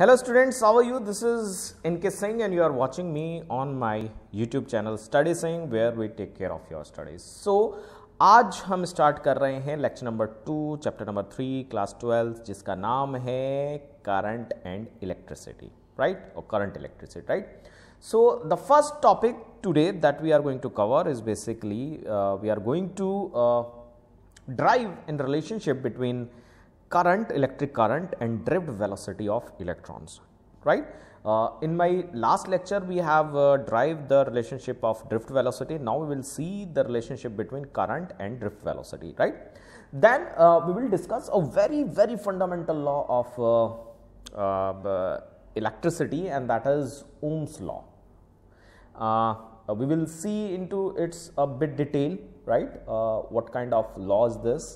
Hello students how are you this is is NK and you are are on ऑन on YouTube channel study Study Singh where we take care of your studies so आज हम start कर रहे हैं lecture number two chapter number three class twelfth जिसका नाम है current and electricity right और current electricity right so the first topic today that we are going to cover is basically we are going to drive in relationship between current electric current and drift velocity of electrons right uh, in my last lecture we have uh, derived the relationship of drift velocity now we will see the relationship between current and drift velocity right then uh, we will discuss a very very fundamental law of uh, uh, electricity and that is ohm's law uh, we will see into its a bit detail right what kind of law is this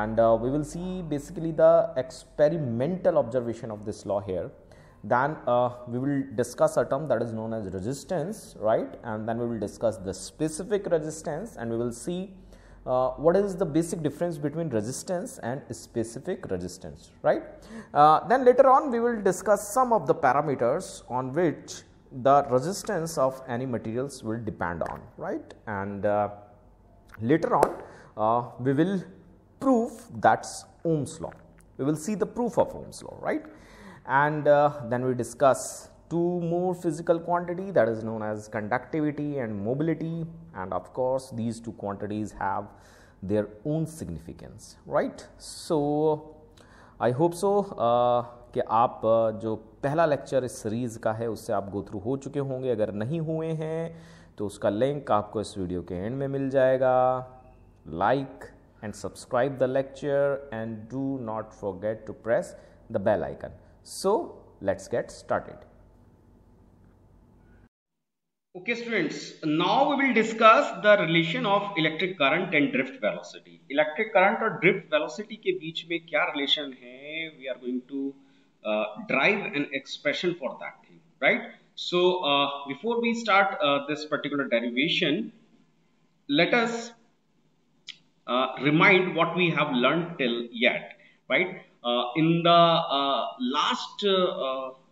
and uh, we will see basically the experimental observation of this law here then uh, we will discuss a term that is known as resistance right and then we will discuss the specific resistance and we will see uh, what is the basic difference between resistance and specific resistance right uh, then later on we will discuss some of the parameters on which the resistance of any materials will depend on right and uh, later on uh, we will proof that's Ohm's law. We will see the proof of Ohm's law, right? And uh, then we discuss two more physical quantity that is known as conductivity and mobility and of course these two quantities have their own significance right so i hope so uh, कि आप जो पहला lecture इस series का है उससे आप go through हो चुके होंगे अगर नहीं हुए हैं तो उसका लिंक आपको इस वीडियो के एंड में मिल जाएगा like like, and subscribe the lecture and do not forget to press the bell icon. So, let us get started. Okay students, now we will discuss the relation of electric current and drift velocity. Electric current or drift velocity के बीच में क्या relation है We are going to uh, drive an expression for that thing, right? So uh, before we start uh, this particular derivation, let us uh, remind what we have learned till yet, right? Uh, in the uh, last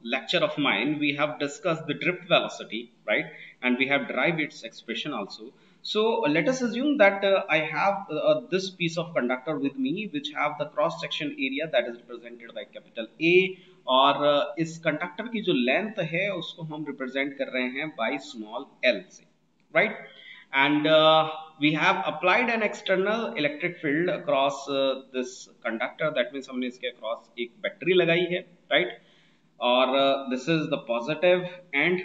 lecture of mine, we have discussed the drift velocity, right? And we have derived its expression also. So let us assume that uh, I have uh, this piece of conductor with me which have the cross section area that is represented by capital A और uh, इस conductor की जो length है उसको हम represent कर रहे हैं बाय स्मॉल एल से right and we have applied an external electric field across uh, this conductor that means हमने इसके across a battery लगाई है right or uh, this is the positive end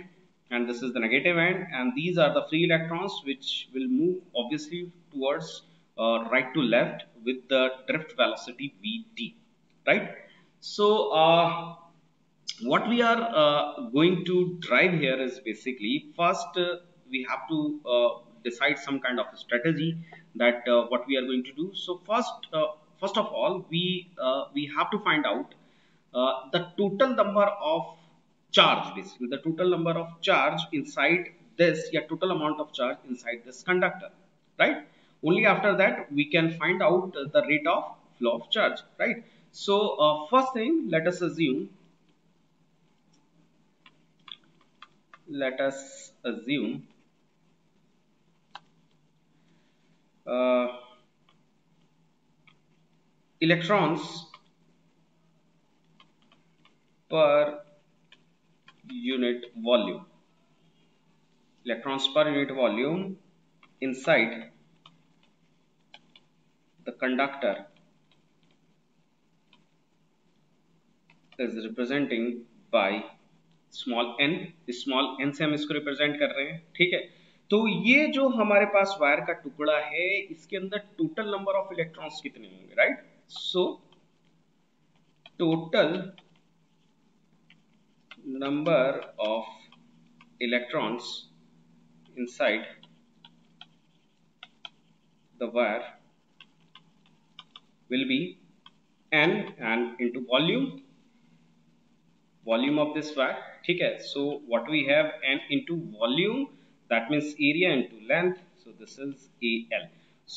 and this is the negative end and these are the free electrons which will move obviously towards uh, right to left with the drift velocity vt right so uh, what we are uh, going to drive here is basically first uh, we have to decide some kind of strategy that uh, what we are going to do. So first, uh, first of all, we uh, we have to find out the total number of charge basically the total number of charge inside this yeah total amount of charge inside this conductor right only after that we can find out the rate of flow of charge right so uh, first thing let us assume let us assume electrons per unit volume electrons per unit volume inside the conductor is representing by small N small N से हम इसको represent कर रहे हैं ठीक है तो ये जो हमारे पास वायर का टुकड़ा है इसके अंदर टोटल नंबर ऑफ इलेक्ट्रॉन्स कितने होंगे right so total number of electrons inside the wire will be N N into volume volume of this wire ठीक है so what we have N into volume that means area into length so this is al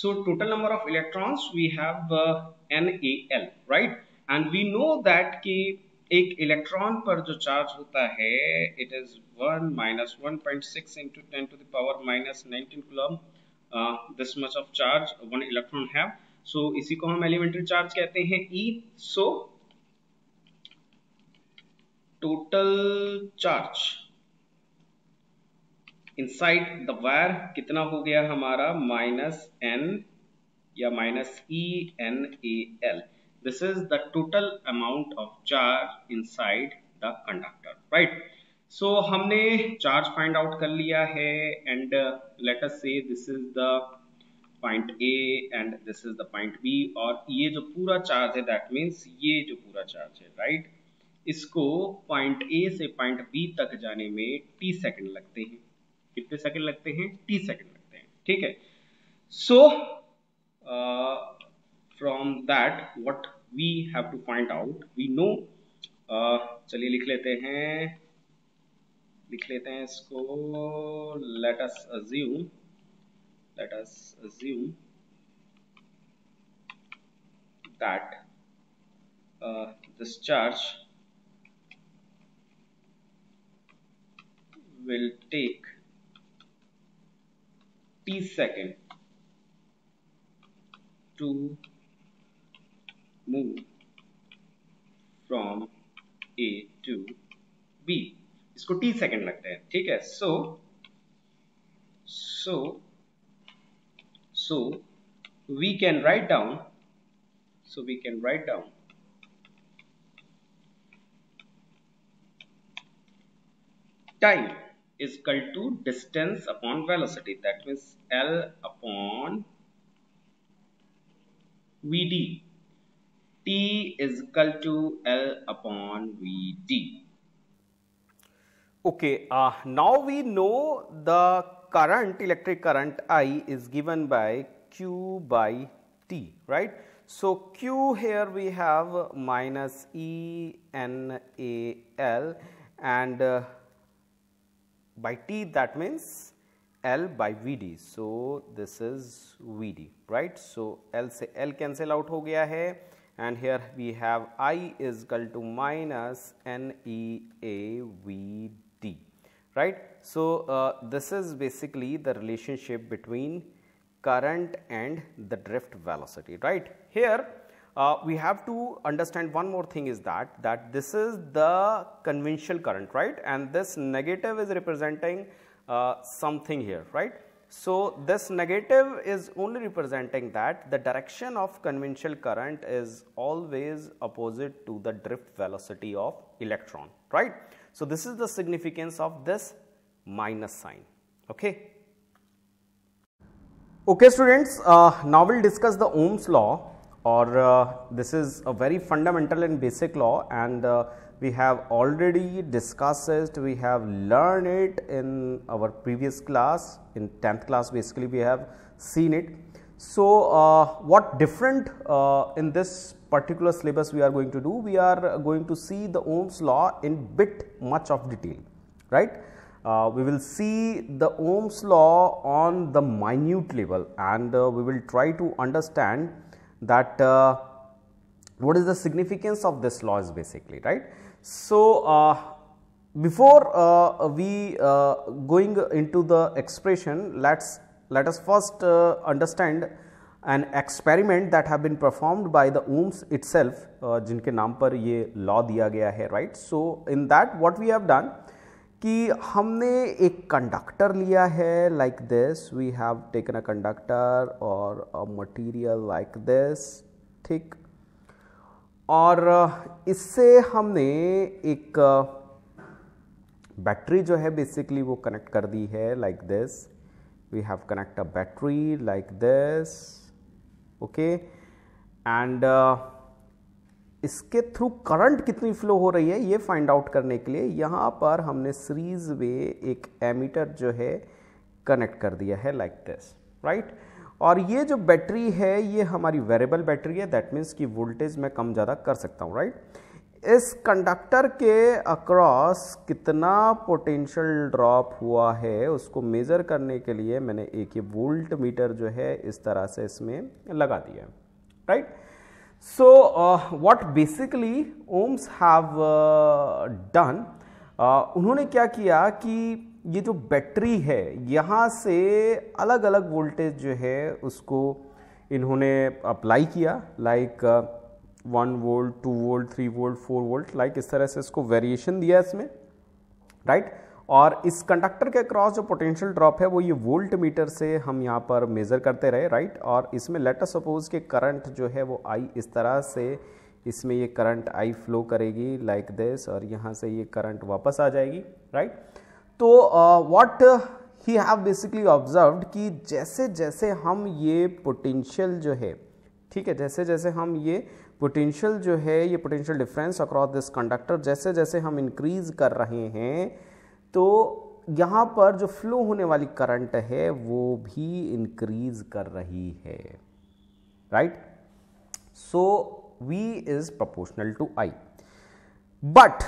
so total number of electrons we have uh, nal right and we know that ki ek electron per jo charge hota hai it is 1 minus 1.6 into 10 to the power minus 19 coulomb uh, this much of charge one electron have so isi ko hum elementary charge kehte hain so total charge inside the wire कितना हो गया हमारा minus N या minus E N A L this is the total amount of charge inside the conductor right so हमने charge find out कर लिया है and let us say this is the point A and this is the point B और ये जो पूरा charge है that means ये जो पूरा चार्ज है राइट right? इसको पॉइंट ए से पॉइंट बी तक जाने में टी सेकंड लगते हैं कितने सेकंड लगते हैं टी सेकंड लगते हैं ठीक है so from that what we have to find out we know चलिए लिख लेते हैं लिख लेते हैं इसको let us assume let us assume that uh, this will take t second to move from a to b It's called t second लगता है ठीक है so so so we can write down so we can write down time is equal to distance upon velocity that means L upon VD T is equal to L upon VD okay uh, now we know the current electric current I is given by Q by T right so Q here we have minus E N A L and uh, by T that means L by VD. So this is VD, right? So L cancel out हो गया है and here we have I is equal to minus NEAVD, right? So uh, this is basically the relationship between current and the drift velocity, right? Here uh, we have to understand one more thing is that that this is the conventional current right and this negative is representing uh, something here right. So, this negative is only representing that the direction of conventional current is always opposite to the drift velocity of electron right. So, this is the significance of this minus sign okay. Okay students uh, now we will discuss the Ohm's law or uh, this is a very fundamental and basic law and uh, we have already discussed it, we have learned it in our previous class, in 10th class basically we have seen it. So, uh, what different uh, in this particular syllabus we are going to do? We are going to see the Ohm's law in bit much of detail, right. Uh, we will see the Ohm's law on the minute level and uh, we will try to understand that uh, what is the significance of this law is basically right. So, uh, before uh, we uh, going into the expression let us let us first uh, understand an experiment that have been performed by the ohms itself uh, जिनके नाम पर ये law दिया गया है right. So, in that what we have done कि हमने एक कंडक्टर लिया है like this we have taken a conductor और अ मटेरियल लाइक दिस ठीक और uh, इससे हमने एक बैटरी uh, जो है बेसिकली वो कनेक्ट कर दी है like this we have connect a battery like this okay and इसके थ्रू करंट कितनी फ्लो हो रही है ये फाइंड आउट करने के लिए यहाँ पर हमने सीरीज वे एक एमीटर जो है कनेक्ट कर दिया है लाइक दिस राइट और ये जो बैटरी है ये हमारी वेरेबल बैटरी है दैट मीन्स कि वोल्टेज मैं कम ज़्यादा कर सकता हूँ राइट right? इस कंडक्टर के अक्रॉस कितना पोटेंशियल ड्रॉप हुआ है उसको मेज़र करने के लिए मैंने एक ये वोल्ट मीटर जो है इस तरह से इसमें लगा दिया है right? Right So, uh, what basically Ohms have uh, done, uh, उन्होंने क्या किया कि ये जो बैटरी है यहाँ से अलग अलग वोल्टेज जो है उसको इन्होंने अप्लाई किया like one volt two volt three volt four volt like इस तरह से इसको वेरिएशन दिया इसमें राइट right? और इस कंडक्टर के अक्रॉस जो पोटेंशियल ड्रॉप है वो ये वोल्ट मीटर से हम यहाँ पर मेज़र करते रहे राइट और इसमें लेटर सपोज के करंट जो है वो आई इस तरह से इसमें ये करंट आई फ्लो करेगी लाइक like दिस और यहाँ से ये करंट वापस आ जाएगी राइट right? तो what he have basically observe कि जैसे जैसे हम ये पोटेंशियल जो है ठीक है जैसे जैसे हम ये पोटेंशियल जो है ये potential difference across this conductor जैसे जैसे हम इंक्रीज कर रहे हैं तो यहाँ पर जो फ्लो होने वाली करंट है वो भी इंक्रीज कर रही है right so V is proportional to I but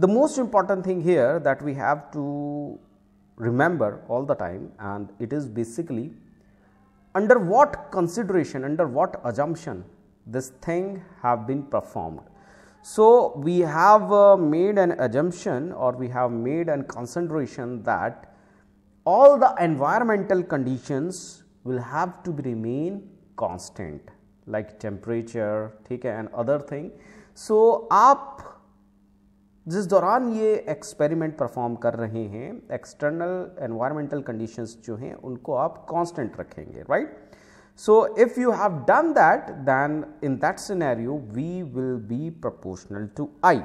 the most important thing here that we have to remember all the time and it is basically under what consideration under what assumption this thing have been performed So, we have uh, made an assumption or we have made an concentration that all the environmental conditions will have to remain constant like temperature okay, and other thing. So, आप जिस दौरान ये experiment perform कर रहे हैं external environmental conditions जो हैं उनको आप constant रखेंगे right? So, if you have done that, then in that scenario, we will be proportional to I,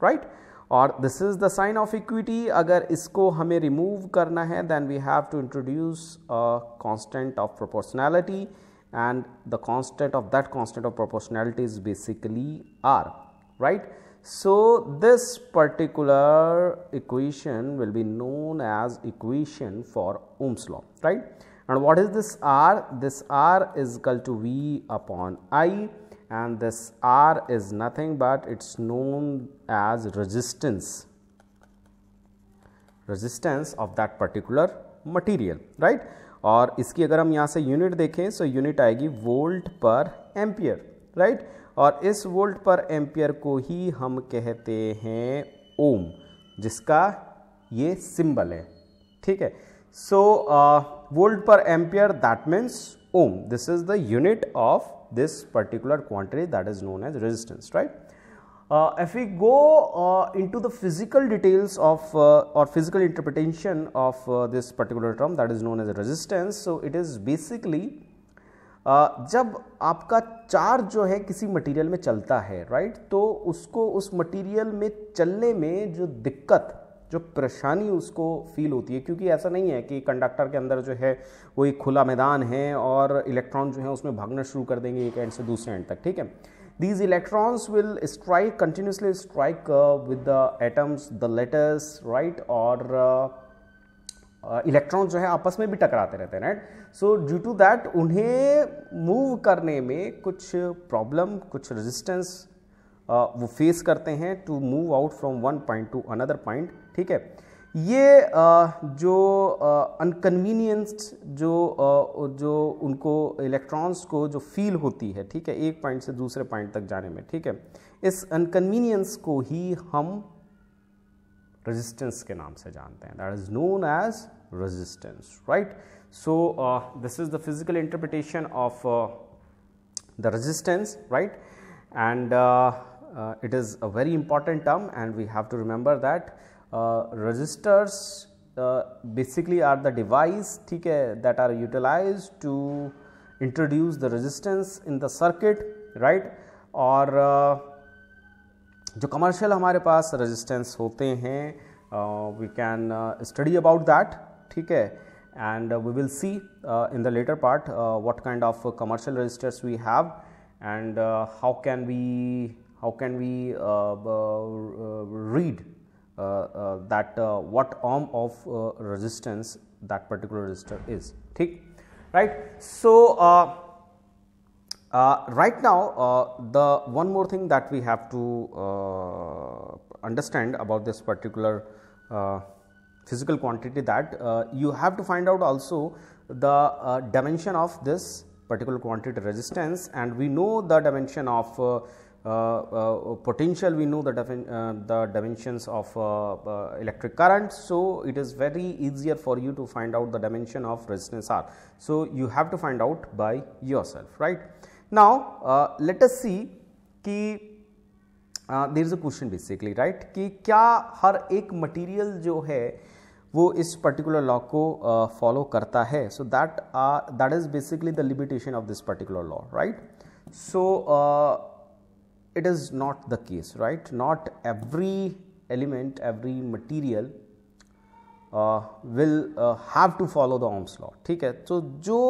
right? Or this is the sign of equity. Agar isko hame remove karna then we have to introduce a constant of proportionality and the constant of that constant of proportionality is basically R, right? So, this particular equation will be known as equation for Ohm's law, right? and what is this r this r is equal to v upon i and this r is nothing but it's known as resistance resistance of that particular material right और इसकी अगर हम यहाँ से unit देखें so unit आएगी volt per ampere right और इस वोल्ट पर एम्पियर को ही हम कहते हैं ओम जिसका ये सिंबल है ठीक है so volt per ampere that means ohm this is the unit of this particular quantity that is known as resistance right if you go into the physical details of और physical interpretation of this particular term that is known as resistance so it is basically जब आपका charge जो है किसी material में चलता है right तो उसको उस मटेरियल में चलने में जो दिक्कत जो परेशानी उसको फील होती है क्योंकि ऐसा नहीं है कि कंडक्टर के अंदर जो है वो एक खुला मैदान है और इलेक्ट्रॉन जो है उसमें भागना शुरू कर देंगे एक एंड से दूसरे एंड तक ठीक है these electrons will strike continuously strike with the atoms the lattice right और इलेक्ट्रॉन uh, uh जो है आपस में भी टकराते रहते हैं right so due to that उन्हें मूव करने में कुछ प्रॉब्लम कुछ रेजिस्टेंस वो फेस करते हैं to move out from one point to another point ठीक है ये जो अनकन्वीनियंस्ड जो जो उनको इलेक्ट्रॉन्स को जो फील होती है ठीक है एक पॉइंट से दूसरे पॉइंट तक जाने में ठीक है इस अनकन्वीनियंस को ही हम रेजिस्टेंस के नाम से जानते हैं that is known as resistance right so this is the physical interpretation of the resistance right and uh, it is a very important term and we have to remember that uh, resistors uh, basically are the device that are utilized to introduce the resistance in the circuit right Or uh, जो commercial हमारे पास resistance होते हैं uh, we can study about that ठीक है and uh, we will see uh, in the later part uh, what kind of commercial resistors we have and how can we how can we uh, uh, read uh, that what ohm of resistance that particular resistor is thick right. So, uh, right now, uh, the one more thing that we have to uh, understand about this particular physical quantity that you have to find out also the dimension of this particular quantity resistance and we know the dimension of uh, uh, potential we know the, uh, the dimensions of electric current. So, it is very easier for you to find out the dimension of resistance R. So, you have to find out by yourself right. Now, let us see there is a question basically right ki kya har material jo hai wo particular law ko follow karta hai. So, that that is basically the limitation of this particular law right. So, it is not the case right not every element every material uh, will uh, have to follow the ohms law ठीक है तो जो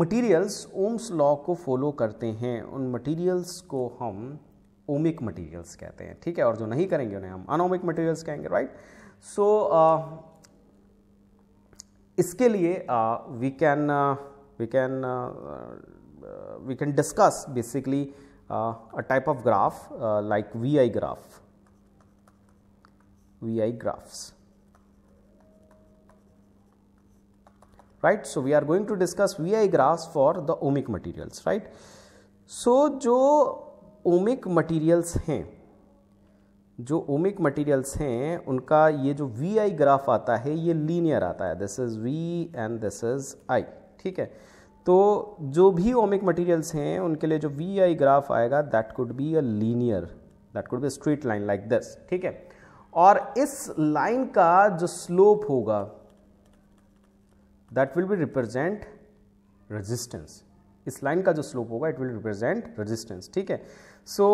materials Ohm's law को follow करते हैं उन materials को हम ओमिक मटेरियल्स कहते हैं ठीक है और जो नहीं करेंगे उन्हें हम अनोमिक मटेरियल्स कहेंगे राइट सो uh, इसके लिए we can we can we can discuss basically uh, a type of graph uh, like VI graph, VI graphs. right. So, we are going to discuss VI graphs for the ohmic materials right. So, jo ohmic materials hain जो ohmic materials हैं उनका ये जो V I graph आता है ये linear आता है this is V and this is I ठीक है तो जो भी ओमिक मटेरियल्स हैं उनके लिए जो वी आई ग्राफ आएगा that could be a linear that could be straight line like this ठीक है और इस लाइन का जो स्लोप होगा that will be represent resistance इस लाइन का जो स्लोप होगा इट विल रिप्रेजेंट रेजिस्टेंस ठीक है सो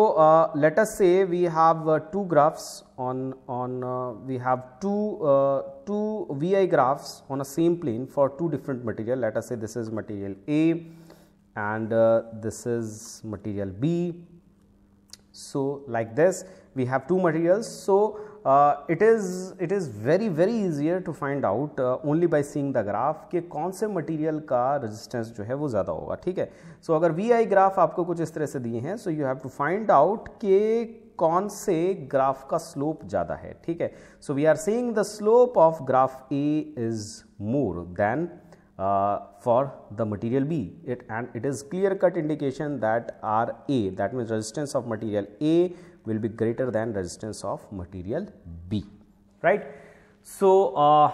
let us say we have on uh, we have two uh, two vi graphs on a same plane for two different material let us say this is material a and uh, this is material b so like this we have two materials so it is it is very very easier to find out only by seeing the graph कि कौन से material का resistance जो है वो ज़्यादा होगा ठीक है सो so, अगर वी आई ग्राफ आपको कुछ इस तरह से दिए हैं so you have to find out के कौन से ग्राफ का स्लोप ज़्यादा है ठीक है so we are seeing the slope of graph A is more than for the material B it and it is clear cut indication that R A that means resistance of material A will be greater than resistance of material B, right. So, uh,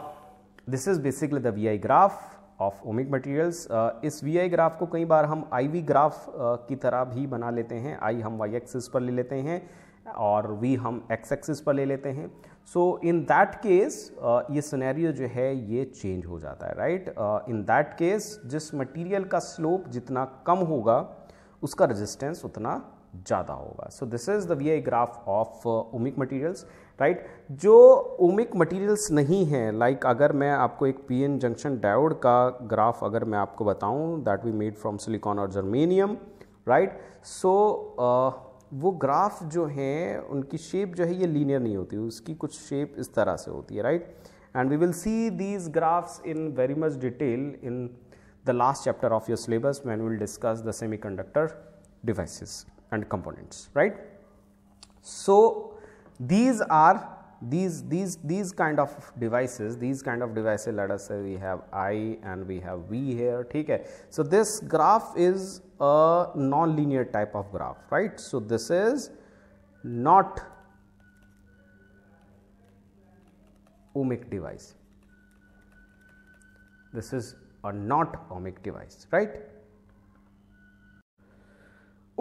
this is basically the VI graph of ohmic materials इस V I graph को कई बार हम IV graph graph uh, की तरह भी बना लेते हैं I हम y axis पर ले लेते हैं और V हम x axis पर ले लेते हैं सो इन दैट केस ये सिनेरियो जो है ये चेंज हो जाता है राइट इन दैट केस जिस मटेरियल का स्लोप जितना कम होगा उसका रेजिस्टेंस उतना ज़्यादा होगा so this is the V I graph of ohmic materials right जो ओमिक मटेरियल्स नहीं हैं लाइक like अगर मैं आपको एक पी एन जंक्शन डायोड का ग्राफ अगर मैं आपको बताऊं that we made from silicon और जर्मेनियम राइट सो वो ग्राफ जो हैं उनकी शेप जो है ये लीनियर नहीं होती उसकी कुछ शेप इस तरह से होती है right and we will see these graphs in very much detail in the last chapter of your syllabus when will discuss the semiconductor devices and components right. So, these are these these these kind of devices these kind of devices let us say we have i and we have v here Okay. so this graph is a non linear type of graph right so this is not ohmic device this is a not ohmic device right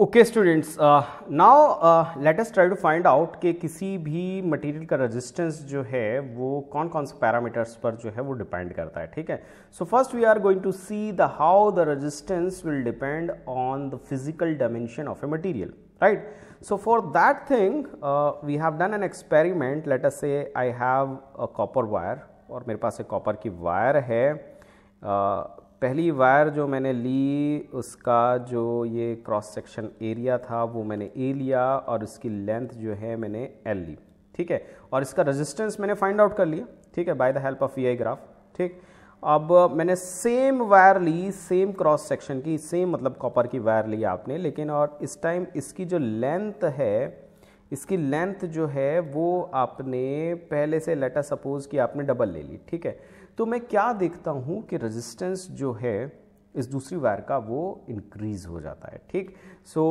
okay students now let us try to find out कि किसी भी material का resistance जो है वो कौन कौन से पैरामीटर्स पर जो है वो डिपेंड करता है ठीक है so first we are going to see the how the resistance will depend on the physical dimension of a material right so for that thing we have done an experiment let us say I have a copper wire और मेरे पास एक copper की wire है uh, पहली wire जो मैंने ली उसका जो ये क्रॉस सेक्शन एरिया था वो मैंने ए लिया और उसकी लेंथ जो है मैंने एल ली ठीक है और इसका रेजिस्टेंस मैंने फाइंड आउट कर लिया ठीक है by the help of E graph ठीक अब मैंने सेम वायर ली सेम क्रॉस सेक्शन की सेम मतलब कॉपर की वायर ली आपने लेकिन और इस टाइम इसकी जो लेंथ है इसकी लेंथ जो है वो आपने पहले से लेटर सपोज कि आपने डबल ले ली ठीक है तो मैं क्या देखता हूँ कि रेजिस्टेंस जो है इस दूसरी वायर का वो इंक्रीज हो जाता है ठीक so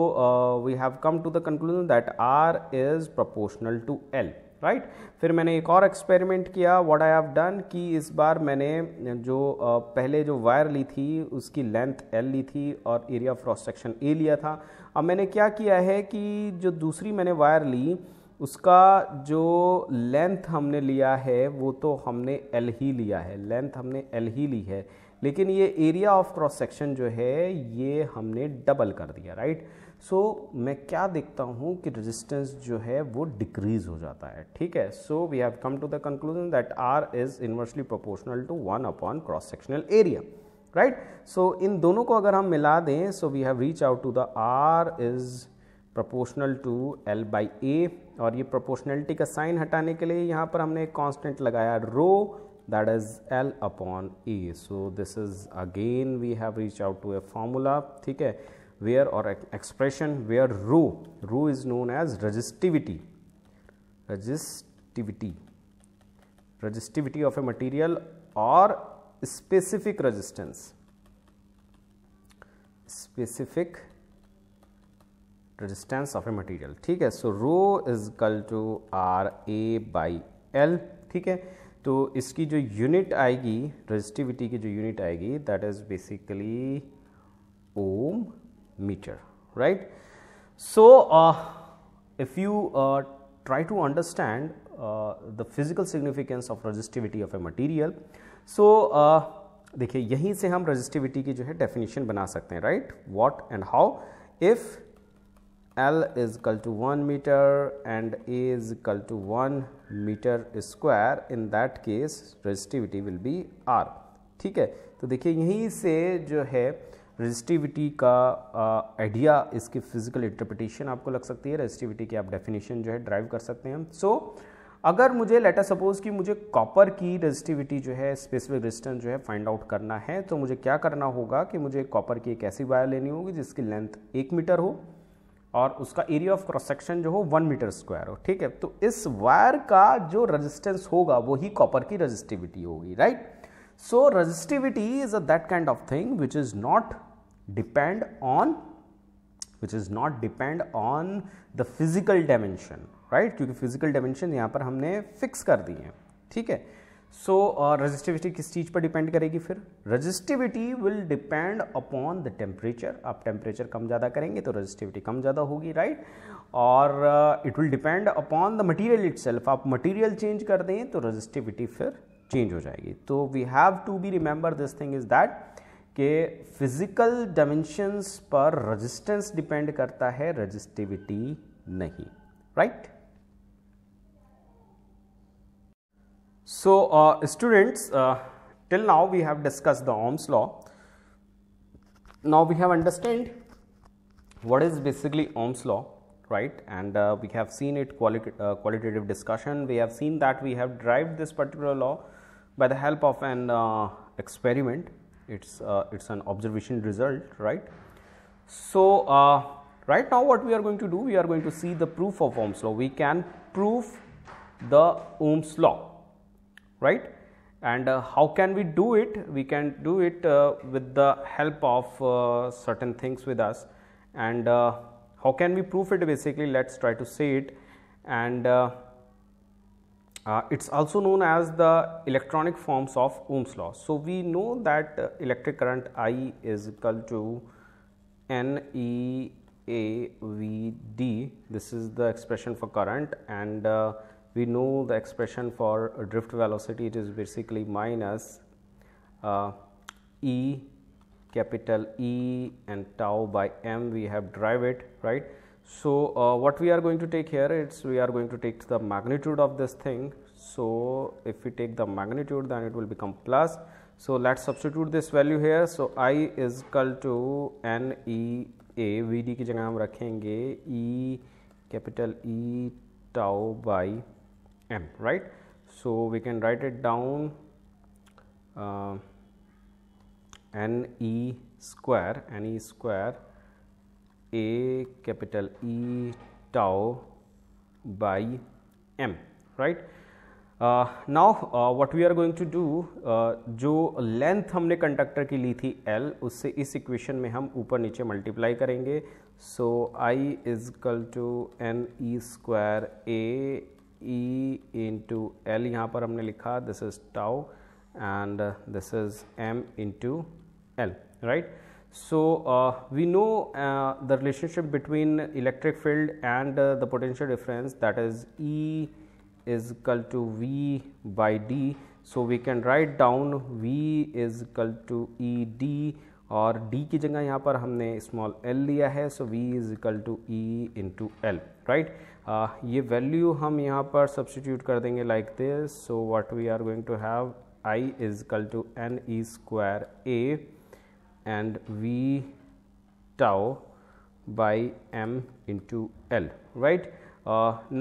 we have come to the conclusion that R is proportional to L right फिर मैंने एक और एक्सपेरिमेंट किया व्हाट आई हैव डन कि इस बार मैंने जो uh, पहले जो वायर ली थी उसकी लेंथ एल ली थी और area of cross section A लिया था अब मैंने क्या किया है कि जो दूसरी मैंने वायर ली उसका जो लेंथ हमने लिया है वो तो हमने एल ही लिया है लेंथ हमने एल ही ली है लेकिन ये एरिया ऑफ क्रॉस सेक्शन जो है ये हमने डबल कर दिया राइट सो so, मैं क्या देखता हूँ कि रेजिस्टेंस जो है वो डिक्रीज हो जाता है ठीक है so we have come to the conclusion that R is inversely proportional to one upon cross sectional area right so in दोनों को अगर हम मिला दें so we have reach out to the R is proportional to L by A और ये proportionality का sign हटाने के लिए यहाँ पर हमने एक कॉन्स्टेंट लगाया rho that is L upon A so this is again we have reach out to a formula ठीक है वेयर और expression where rho rho is known as resistivity resistivity resistivity of a material और specific resistance specific resistance of a material ठीक है so rho is equal to R A by L ठीक है तो इसकी जो यूनिट आएगी रेजिस्टिविटी की जो यूनिट आएगी that is basically ohm meter right so if you try to understand the physical significance of resistivity of a material so देखिए यहीं से हम रजिस्टिविटी की जो है डेफिनेशन बना सकते हैं right what and how if L is equal to 1 meter and A is equal to 1 meter square in that case resistivity will be R ठीक है तो देखिए यहीं से जो है रजिस्टिविटी का आइडिया इसकी फिजिकल इंटरप्रिटेशन आपको लग सकती है रजिस्टिविटी की आप डेफिनेशन जो है ड्राइव कर सकते हैं सो so, अगर मुझे लेटर सपोज कि मुझे कॉपर की रेजिस्टिविटी जो है स्पेसिफिक रेजिस्टेंस जो है फाइंड आउट करना है तो मुझे क्या करना होगा कि मुझे कॉपर की एक ऐसी वायर लेनी होगी जिसकी लेंथ एक मीटर हो और उसका एरिया ऑफ क्रॉस सेक्शन जो हो वन मीटर स्क्वायर हो ठीक है तो इस वायर का जो रेजिस्टेंस होगा वही कॉपर की रजिस्टिविटी होगी right so resistivity is a that kind of thing which is not depend on which is not depend on the physical dimension right क्योंकि फिजिकल डायमेंशन यहाँ पर हमने फिक्स कर दी है ठीक है सो रजिस्टिविटी uh, किस चीज़ पर डिपेंड करेगी फिर resistivity will depend upon the temperature आप टेम्परेचर कम ज़्यादा करेंगे तो रजिस्टिविटी कम ज़्यादा होगी राइट और it will depend upon the material it आप मटीरियल चेंज कर दें तो रजिस्टिविटी फिर चेंज हो जाएगी तो we have to be remember this thing is that कि फिज़िकल डायमेंशंस पर रजिस्टेंस डिपेंड करता है रजिस्टिविटी नहीं right right? So, uh, students uh, till now we have discussed the Ohm's law. Now, we have understand what is basically Ohm's law right and uh, we have seen it quali uh, qualitative discussion. We have seen that we have derived this particular law by the help of an uh, experiment. It's, uh, it's an observation result right. So, right now what we are going to do we are going to see the proof of Ohm's law. We can prove the Ohm's law right and uh, how can we do it we can do it uh, with the help of uh, certain things with us and uh, how can we prove it basically let's try to see it and uh, uh, it's also known as the electronic forms of ohm's law so we know that electric current i is equal to n e a v d this is the expression for current and we know the expression for drift velocity it is basically minus uh, E capital E and tau by m we have derived it right. So, uh, what we are going to take here is we are going to take the magnitude of this thing. So, if we take the magnitude then it will become plus. So, let us substitute this value here. So, I is equal to N E A V D की जगह हम रखेंगे E capital E tau by m right. So, we can write it down uh, n e square n e square a capital E tau by m right. Uh, now, uh, what we are going to do uh, जो length हमने conductor की ली थी L उससे इस equation में हम ऊपर नीचे multiply करेंगे. So, I is equal to n e square a E into L यहाँ पर हमने लिखा this is tau and this is M into L right so uh, we know uh, the relationship between electric field and uh, the potential difference that is E is equal to V by D. So, we can write down V is equal to E D और D की जगह यहाँ पर हमने small L लिया है so so V is equal to E into L right ये value हम यहाँ पर substitute कर देंगे like this so what we are going to have I is equal to N E square A and V tau by m into L right.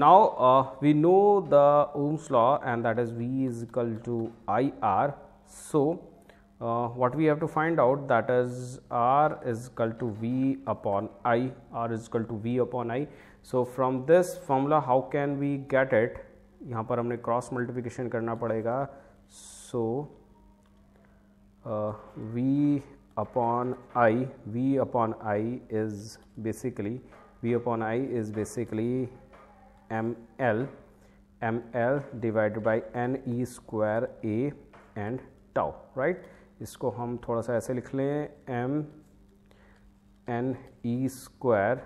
now, we know the Ohm's law and that is V is equal to I R. So, what we have to find out that is R is equal to V upon I, R is equal to V upon I so from this formula how can we get it यहाँ पर हमने cross multiplication करना पड़ेगा so V upon I V upon I is basically V upon I is basically M L M L divide by N E square A and tau right इसको हम थोड़ा सा ऐसे लिख लें M N E square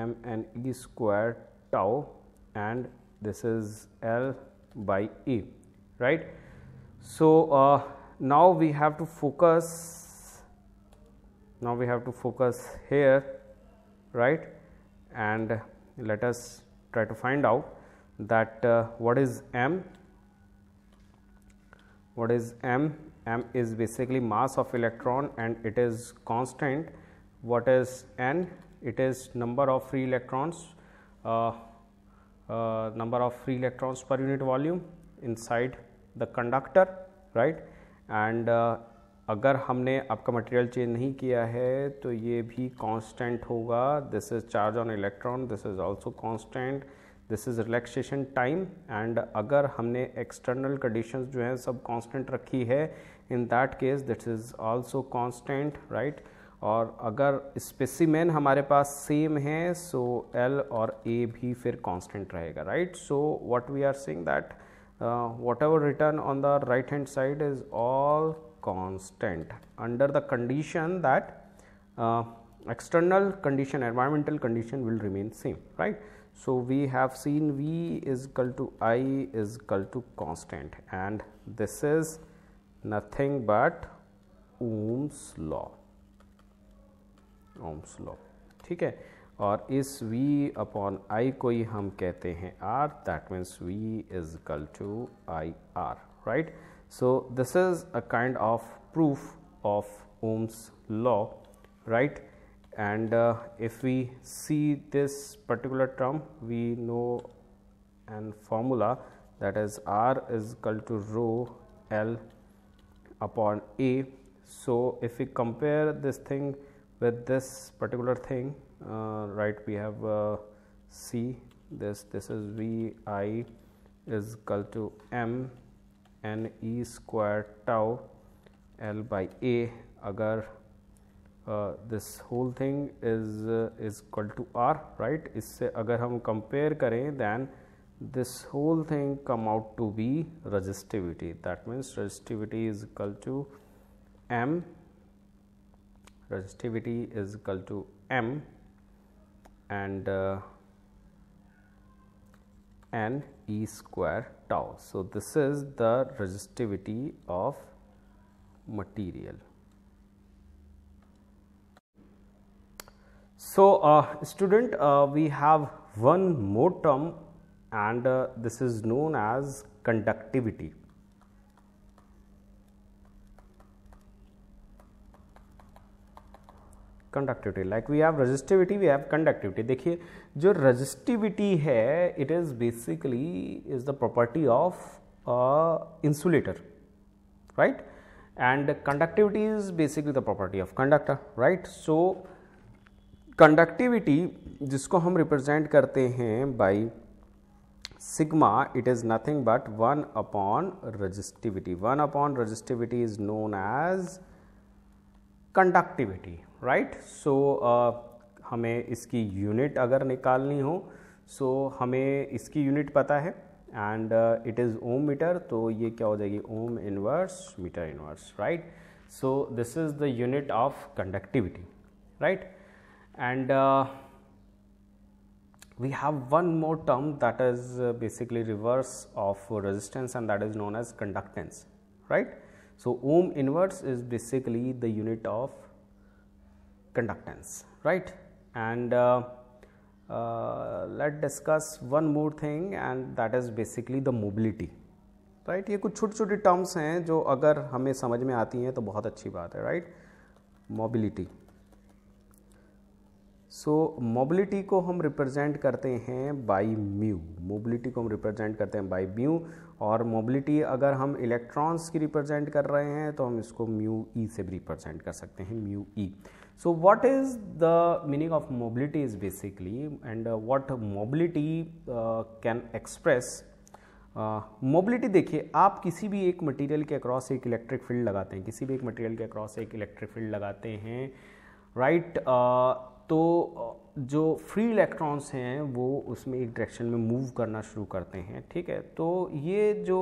m and e square tau and this is L by E right. So, uh, now we have to focus now we have to focus here right and let us try to find out that uh, what is m what is m m is basically mass of electron and it is constant what is n it is number of free electrons uh, uh, number of free electrons per unit volume inside the conductor right and agar humne aapka material change nahi kiya hai to ye bhi constant hoga this is charge on electron this is also constant this is relaxation time and agar humne external conditions jo hai sab constant rakhi in that case this is also constant right or अगर specimen हमारे पास same है so L और ए भी फिर constant रहेगा right so what we are saying that whatever written on the right hand side constant under the condition that uh, external condition environmental condition will remain same right. So, we have seen V is equal to I is equal to constant and this is nothing but Ohm's law. Ohm's law ठीक है और इस v upon I को ही हम कहते R. r that means v is equal to I R right so this is a kind of proof of Ohm's law right and uh, if we see this particular term we know an formula that is r is equal to rho l upon a so if we compare this thing with this particular thing uh, right we have uh, c this this is v i is equal to m n e square tau l by a agar uh, this whole thing is uh, is equal to r right इससे अगर हम compare then this whole thing come out to be resistivity that means resistivity is equal to m resistivity is equal to m and uh, E square tau. So, this is the resistivity of material. So, uh, student uh, we have one more term and uh, this is known as conductivity. Conductivity like we have resistivity we have conductivity देखिए जो resistivity है it is basically is the property of insulator right and conductivity is basically the property of conductor right so conductivity जिसको हम represent करते हैं by sigma it is nothing but one upon resistivity one upon resistivity is known as conductivity right so हमें इसकी unit अगर निकालनी हो सो so, हमें इसकी यूनिट पता है and it is ohm metre तो ये क्या हो जाएगी ohm inverse metre inverse right so this is the unit of conductivity right and we have one more term that is basically reverse of resistance and that is known as conductance right so ohm inverse is basically the unit of conductance right and uh, uh, let discuss one more thing and that is basically the mobility right right? ये कुछ छोटी छोटी terms हैं जो अगर हमें समझ में आती हैं तो बहुत अच्छी बात है राइट मोबिलिटी सो मोबिलिटी को हम रिप्रेजेंट करते हैं बाई म्यू मोबिलिटी को हम रिप्रेजेंट करते हैं बाई म्यू और मोबिलिटी अगर हम इलेक्ट्रॉन्स की रिप्रेजेंट कर रहे हैं तो हम इसको म्यू ई e से भी रिप्रेजेंट कर सकते हैं mu e e. So, what is the meaning of mobility is basically and uh, what mobility uh, can express mobility uh, देखिए आप किसी भी एक मटेरियल के अक्रॉस एक इलेक्ट्रिक फील्ड लगाते हैं किसी भी एक मटेरियल के अक्रॉस एक इलेक्ट्रिक फील्ड लगाते हैं राइट right? uh, तो uh, जो फ्री इलेक्ट्रॉन्स हैं वो उसमें एक डायरेक्शन में मूव करना शुरू करते हैं ठीक है तो ये जो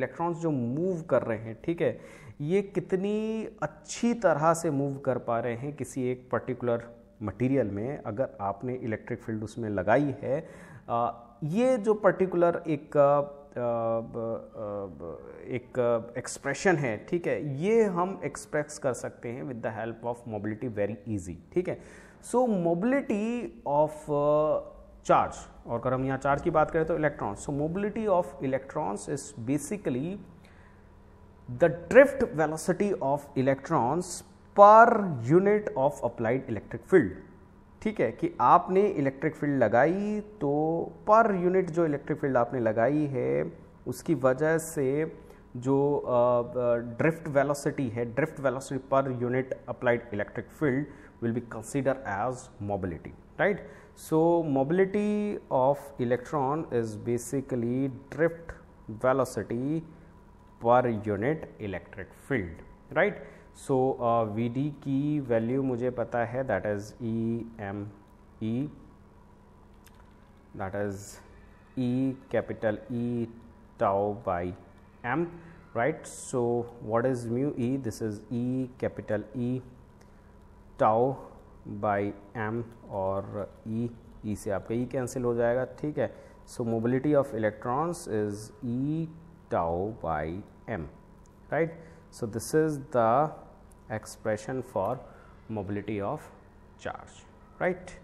इलेक्ट्रॉन्स uh, जो मूव कर रहे हैं ठीक है ये कितनी अच्छी तरह से मूव कर पा रहे हैं किसी एक पर्टिकुलर मटेरियल में अगर आपने इलेक्ट्रिक फील्ड उसमें लगाई है आ, ये जो पर्टिकुलर एक एक एक्सप्रेशन है ठीक है ये हम एक्सप्रेस कर सकते हैं with the help of mobility very easy ठीक है सो मोबिलिटी ऑफ चार्ज और अगर हम यहाँ चार्ज की बात करें तो electrons so mobility of electrons is basically the drift velocity of electrons per unit of applied electric field ठीक है कि आपने इलेक्ट्रिक फील्ड लगाई तो पर यूनिट जो इलेक्ट्रिक फील्ड आपने लगाई है उसकी वजह से जो ड्रिफ्ट वेलोसिटी है drift velocity per unit applied electric field will be consider as mobility right so mobility of electron is basically drift velocity per unit electric field right so v d की value मुझे पता है that is e m e that is e capital e tau by m right so what is mu e this is e capital e tau by m और e e से आपका e cancel हो जाएगा ठीक है so mobility of electrons is e tau by m right. So, this is the expression for mobility of charge right.